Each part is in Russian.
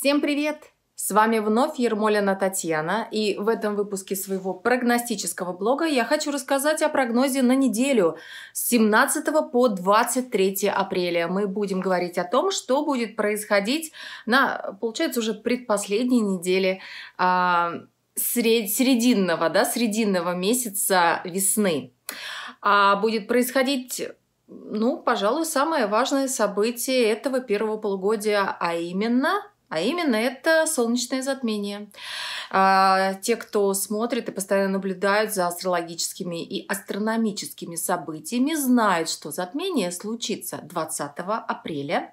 Всем привет! С вами вновь Ермолина Татьяна, и в этом выпуске своего прогностического блога я хочу рассказать о прогнозе на неделю с 17 по 23 апреля. Мы будем говорить о том, что будет происходить на, получается, уже предпоследней неделе а, сред, серединного, да, срединного месяца весны. А будет происходить ну, пожалуй, самое важное событие этого первого полугодия, а именно а именно это солнечное затмение. А, те, кто смотрит и постоянно наблюдают за астрологическими и астрономическими событиями, знают, что затмение случится 20 апреля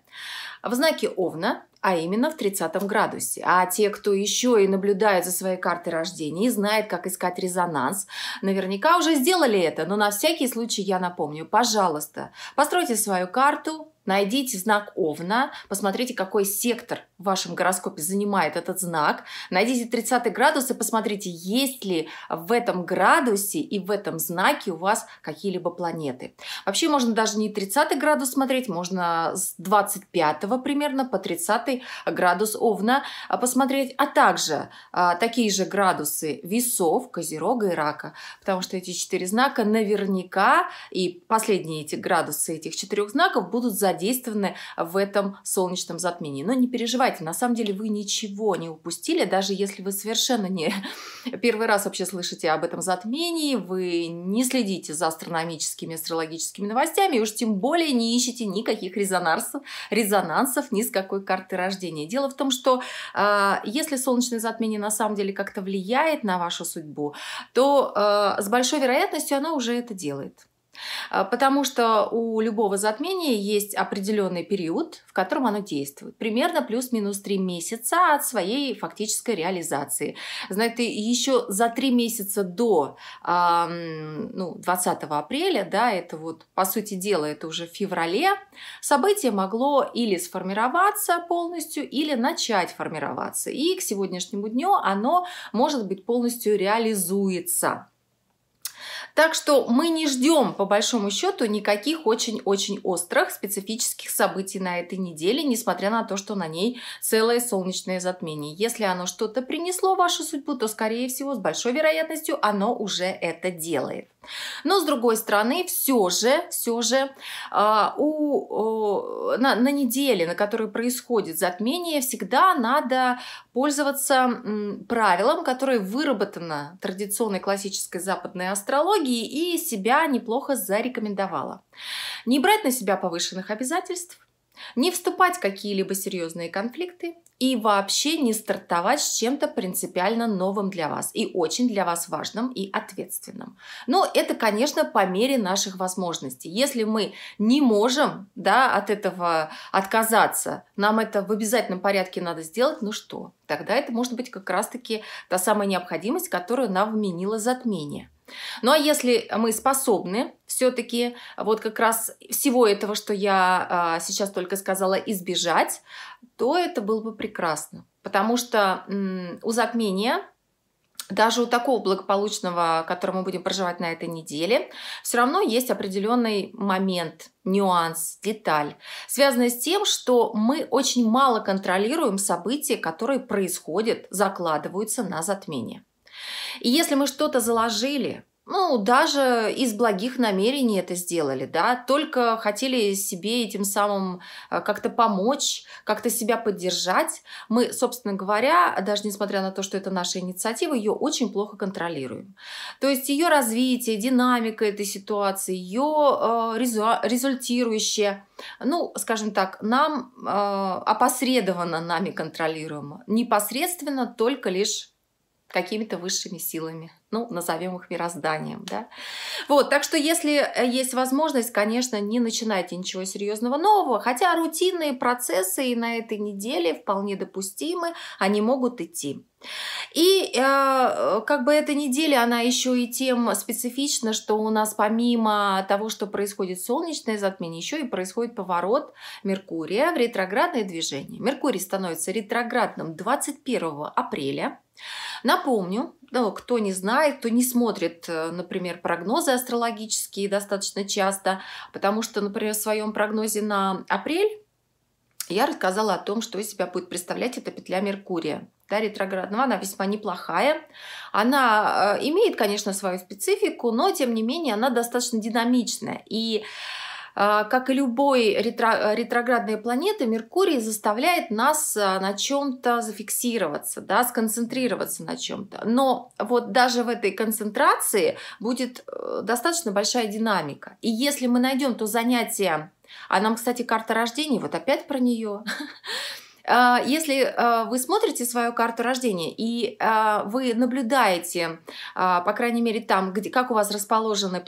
в знаке Овна, а именно в 30 градусе. А те, кто еще и наблюдает за своей картой рождения и знает, как искать резонанс, наверняка уже сделали это, но на всякий случай я напомню, пожалуйста, постройте свою карту, найдите знак Овна, посмотрите, какой сектор в вашем гороскопе занимает этот знак. Найдите 30 градус и посмотрите, есть ли в этом градусе и в этом знаке у вас какие-либо планеты. Вообще можно даже не 30 градус смотреть, можно с 25 примерно по 30 градус Овна а, посмотреть, а также а, такие же градусы весов, козерога и рака, потому что эти четыре знака наверняка и последние эти градусы этих четырех знаков будут задействованы в этом солнечном затмении. Но не переживайте, переживайте, на самом деле вы ничего не упустили, даже если вы совершенно не первый раз вообще слышите об этом затмении, вы не следите за астрономическими, астрологическими новостями, и уж тем более не ищете никаких резонансов, резонансов ни с какой карты рождения. Дело в том, что э, если солнечное затмение на самом деле как-то влияет на вашу судьбу, то э, с большой вероятностью оно уже это делает. А, потому что у любого затмения есть определенный период, в котором оно действует. Примерно плюс-минус 3 месяца от своей фактической реализации. Знаете, еще за 3 месяца до а, ну, 20 апреля, да, это вот, по сути дела, это уже в феврале, событие могло или сформироваться полностью, или начать формироваться. И к сегодняшнему дню оно, может быть, полностью реализуется. Так что мы не ждем, по большому счету, никаких очень-очень острых специфических событий на этой неделе, несмотря на то, что на ней целое солнечное затмение. Если оно что-то принесло в вашу судьбу, то, скорее всего, с большой вероятностью оно уже это делает. Но, с другой стороны, все же, все же э, у, э, на, на неделе, на которой происходит затмение, всегда надо пользоваться м, правилом, которое выработано традиционной классической западной астрологией, технологии и себя неплохо зарекомендовала. Не брать на себя повышенных обязательств, не вступать в какие-либо серьезные конфликты и вообще не стартовать с чем-то принципиально новым для вас и очень для вас важным и ответственным. Но это, конечно, по мере наших возможностей. Если мы не можем да, от этого отказаться, нам это в обязательном порядке надо сделать, ну что, тогда это может быть как раз-таки та самая необходимость, которую нам вменило затмение – ну а если мы способны все-таки вот как раз всего этого, что я а, сейчас только сказала, избежать, то это было бы прекрасно. Потому что м, у затмения даже у такого благополучного, который мы будем проживать на этой неделе, все равно есть определенный момент, нюанс, деталь, связанный с тем, что мы очень мало контролируем события, которые происходят, закладываются на затмение. И если мы что-то заложили, ну, даже из благих намерений это сделали, да, только хотели себе этим самым э, как-то помочь, как-то себя поддержать. Мы, собственно говоря, даже несмотря на то, что это наша инициатива, ее очень плохо контролируем. То есть ее развитие, динамика этой ситуации, ее э, результирующее, ну, скажем так, нам э, опосредованно нами контролируемо, непосредственно только лишь какими-то высшими силами, ну, назовем их мирозданием, да. Вот, так что если э, есть возможность, конечно, не начинайте ничего серьезного нового, хотя рутинные процессы и на этой неделе вполне допустимы, они могут идти. И э, э, как бы эта неделя, она еще и тем специфична, что у нас помимо того, что происходит солнечное затмение, еще и происходит поворот Меркурия в ретроградное движение. Меркурий становится ретроградным 21 апреля. Напомню, ну, кто не знает, кто не смотрит, э, например, прогнозы астрологические достаточно часто, потому что, например, в своем прогнозе на апрель я рассказала о том, что из себя будет представлять эта петля Меркурия. Да, ретроградного, она весьма неплохая. Она э, имеет, конечно, свою специфику, но, тем не менее, она достаточно динамичная. И а, как и любой ретро, ретроградной планеты, Меркурий заставляет нас а, на чем-то зафиксироваться, да, сконцентрироваться на чем-то. Но вот даже в этой концентрации будет э, достаточно большая динамика. И если мы найдем то занятие, а нам, кстати, карта рождения, вот опять про нее, А, если а, вы смотрите свою карту рождения и а, вы наблюдаете, по крайней мере, там, где, как у вас расположены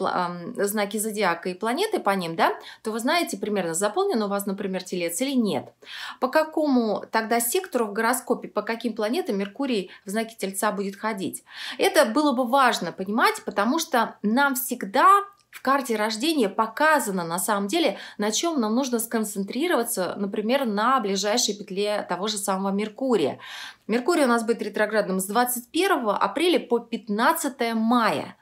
знаки зодиака и планеты по ним, да, то вы знаете примерно, заполнен у вас, например, телец или нет. По какому тогда сектору в гороскопе, по каким планетам Меркурий в знаке тельца будет ходить? Это было бы важно понимать, потому что нам всегда в карте рождения показано на самом деле, на чем нам нужно сконцентрироваться, например, на ближайшей петле того же самого Меркурия. Меркурий у нас будет ретроградным с 21 апреля по 15 мая.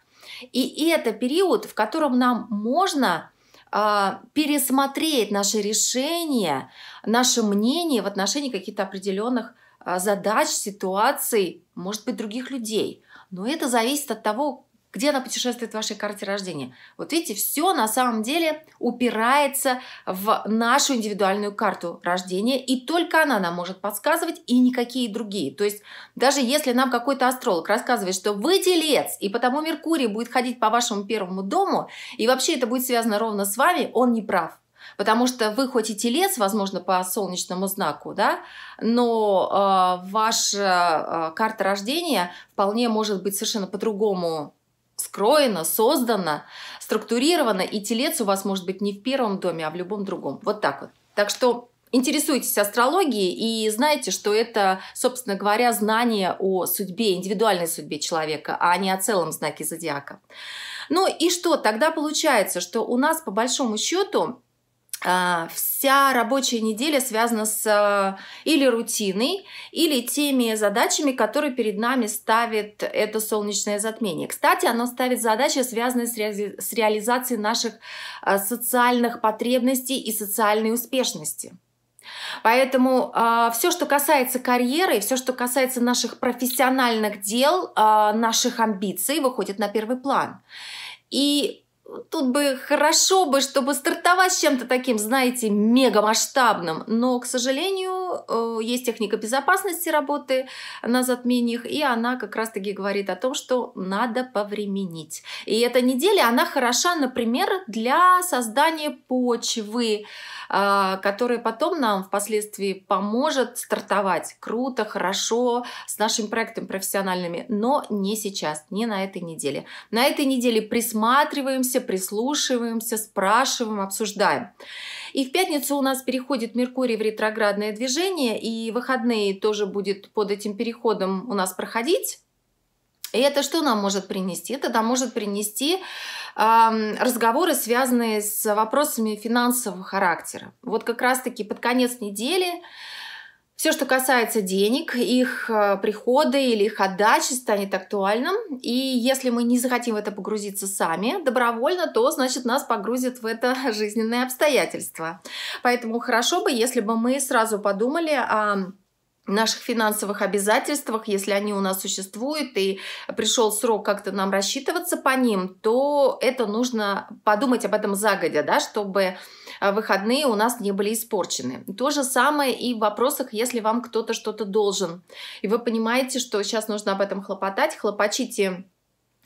И это период, в котором нам можно а, пересмотреть наши решения, наше мнение в отношении каких-то определенных а, задач, ситуаций, может быть, других людей. Но это зависит от того, где она путешествует в вашей карте рождения. Вот видите, все на самом деле упирается в нашу индивидуальную карту рождения, и только она нам может подсказывать, и никакие другие. То есть даже если нам какой-то астролог рассказывает, что вы телец, и потому Меркурий будет ходить по вашему первому дому, и вообще это будет связано ровно с вами, он не прав. Потому что вы хоть и телец, возможно, по солнечному знаку, да, но э, ваша э, карта рождения вполне может быть совершенно по-другому скроено, создано, структурировано, и телец у вас может быть не в первом доме, а в любом другом. Вот так вот. Так что интересуйтесь астрологией и знаете, что это, собственно говоря, знание о судьбе, индивидуальной судьбе человека, а не о целом знаке зодиака. Ну и что, тогда получается, что у нас по большому счету а, вся рабочая неделя связана с э, или рутиной, или теми задачами, которые перед нами ставит это солнечное затмение. Кстати, оно ставит задачи, связанные с, реализацией наших э, социальных потребностей и социальной успешности. Поэтому э, все, что касается карьеры, все, что касается наших профессиональных дел, э, наших амбиций, выходит на первый план. И Тут бы хорошо бы, чтобы стартовать с чем-то таким, знаете, мегамасштабным. Но, к сожалению, Э, есть техника безопасности работы на затмениях, и она как раз-таки говорит о том, что надо повременить. И эта неделя, она хороша, например, для создания почвы, э, которая потом нам впоследствии поможет стартовать круто, хорошо с нашими проектами профессиональными, но не сейчас, не на этой неделе. На этой неделе присматриваемся, прислушиваемся, спрашиваем, обсуждаем. И в пятницу у нас переходит Меркурий в ретроградное движение, и выходные тоже будет под этим переходом у нас проходить. И это что нам может принести? Это нам может принести э, разговоры, связанные с вопросами финансового характера. Вот как раз-таки под конец недели все, что касается денег, их э, прихода или их отдачи станет актуальным. И если мы не захотим в это погрузиться сами добровольно, то значит нас погрузят в это жизненное обстоятельство. Поэтому хорошо бы, если бы мы сразу подумали о наших финансовых обязательствах, если они у нас существуют, и пришел срок как-то нам рассчитываться по ним, то это нужно подумать об этом загодя, да, чтобы а, выходные у нас не были испорчены. То же самое и в вопросах, если вам кто-то что-то должен, и вы понимаете, что сейчас нужно об этом хлопотать, хлопочите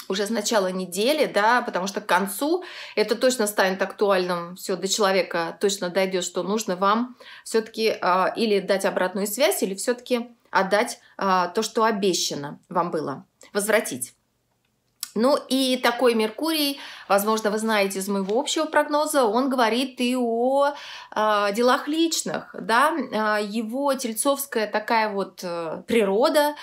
уже с начала недели, да, потому что к концу это точно станет актуальным, все до человека точно дойдет, что нужно вам все-таки э, а, или дать обратную связь, или все-таки отдать э, то, что обещано вам было, возвратить. Ну и такой Меркурий, возможно, вы знаете из моего общего прогноза, он говорит и о э, делах личных, да, а, его тельцовская такая вот э, природа,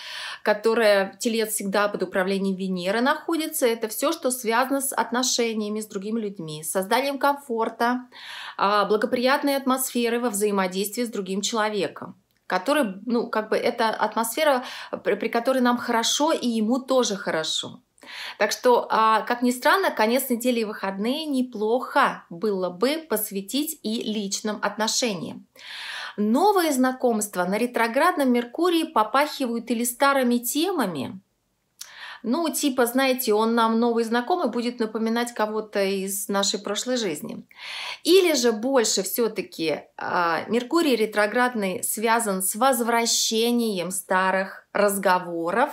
которая телец всегда под управлением Венеры находится, это все, что связано с отношениями с другими людьми, с созданием комфорта, э, благоприятной атмосферы во взаимодействии с другим человеком который, ну, как бы это атмосфера, при, при которой нам хорошо и ему тоже хорошо. Так что, а, как ни странно, конец недели и выходные неплохо было бы посвятить и личным отношениям. Новые знакомства на ретроградном Меркурии попахивают или старыми темами, ну, типа, знаете, он нам новый знакомый будет напоминать кого-то из нашей прошлой жизни. Или же больше все-таки э, а, Меркурий ретроградный связан с возвращением старых разговоров,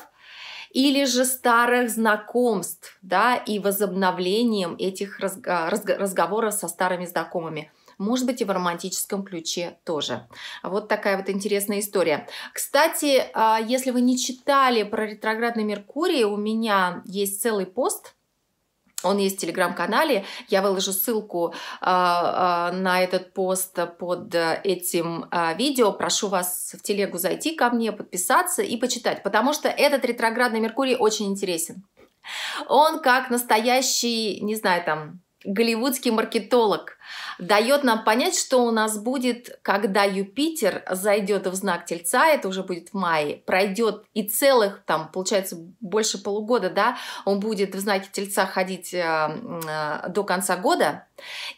или же старых знакомств, да, и возобновлением этих разговоров со старыми знакомыми может быть и в романтическом ключе тоже. Вот такая вот интересная история. Кстати, а, если вы не читали про ретроградный Меркурий, у меня есть целый пост он есть в телеграм-канале. Я выложу ссылку а, а, на этот пост под этим а, видео. Прошу вас в телегу зайти ко мне, подписаться и почитать, потому что этот ретроградный Меркурий очень интересен. Он как настоящий, не знаю, там, голливудский маркетолог дает нам понять, что у нас будет, когда Юпитер зайдет в знак Тельца, это уже будет в мае, пройдет и целых, там, получается, больше полугода, да, он будет в знаке Тельца ходить э, э, до конца года.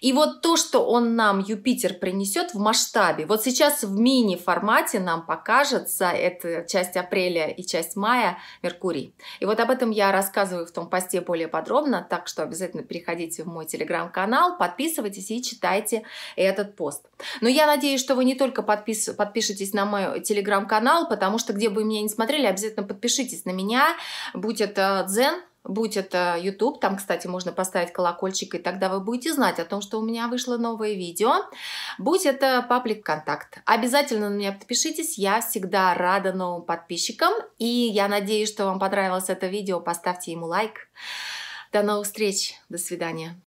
И вот то, что он нам, Юпитер, принесет в масштабе, вот сейчас в мини-формате нам покажется, это часть апреля и часть мая, Меркурий. И вот об этом я рассказываю в том посте более подробно, так что обязательно переходите в мой телеграм-канал, подписывайтесь и читайте этот пост. Но я надеюсь, что вы не только подпис подпишетесь на мой телеграм-канал, потому что где бы вы меня не смотрели, обязательно подпишитесь на меня. Будь это дзен, будь это YouTube, там, кстати, можно поставить колокольчик, и тогда вы будете знать о том, что у меня вышло новое видео, будь это паблик контакт. Обязательно на меня подпишитесь, я всегда рада новым подписчикам, и я надеюсь, что вам понравилось это видео, поставьте ему лайк. До новых встреч, до свидания.